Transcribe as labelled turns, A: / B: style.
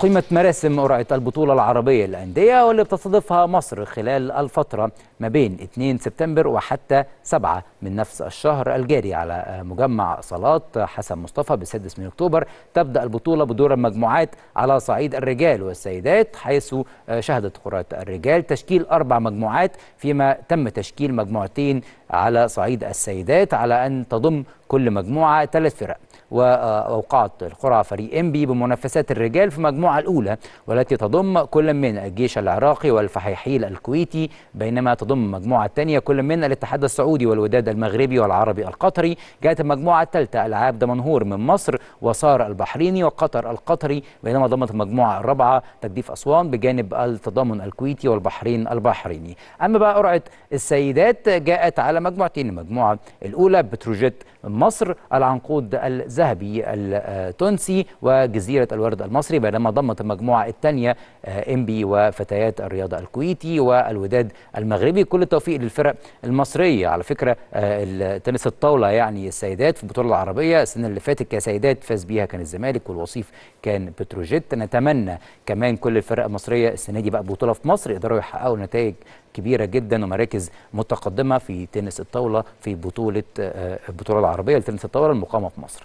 A: أقيمت مراسم قرعة البطولة العربية للأندية واللي بتستضيفها مصر خلال الفترة ما بين 2 سبتمبر وحتى 7 من نفس الشهر الجاري على مجمع صالات حسن مصطفى بسدس من أكتوبر تبدأ البطولة بدور المجموعات على صعيد الرجال والسيدات حيث شهدت قرعة الرجال تشكيل أربع مجموعات فيما تم تشكيل مجموعتين على صعيد السيدات على أن تضم كل مجموعة ثلاث فرق وأوقعت القرعة فريق إنبي بمنافسات الرجال في المجموعة الأولى والتي تضم كل من الجيش العراقي والفحيحيل الكويتي بينما تضم المجموعة الثانية كل من الاتحاد السعودي والوداد المغربي والعربي القطري جاءت المجموعة الثالثة العاب دمنهور من مصر وصار البحريني وقطر القطري بينما ضمت المجموعة الرابعة تجديف أسوان بجانب التضامن الكويتي والبحرين البحريني أما بقى قرعة السيدات جاءت على مجموعتين المجموعة الأولى بتروجيت مصر العنقود الز الذهبي التونسي وجزيرة الورد المصري بينما ضمت المجموعة الثانية إنبي آه، وفتيات الرياضة الكويتي والوداد المغربي كل التوفيق للفرق المصرية على فكرة آه، تنس الطاولة يعني السيدات في البطولة العربية السنة اللي فاتت كسيدات فاز بيها كان الزمالك والوصيف كان بتروجيت نتمنى كمان كل الفرق المصرية السنة دي بقى بطولة في مصر يقدروا يحققوا نتائج كبيره جدا ومراكز متقدمه في تنس الطاوله في بطوله آه، البطوله العربيه لتنس الطاوله المقامه في مصر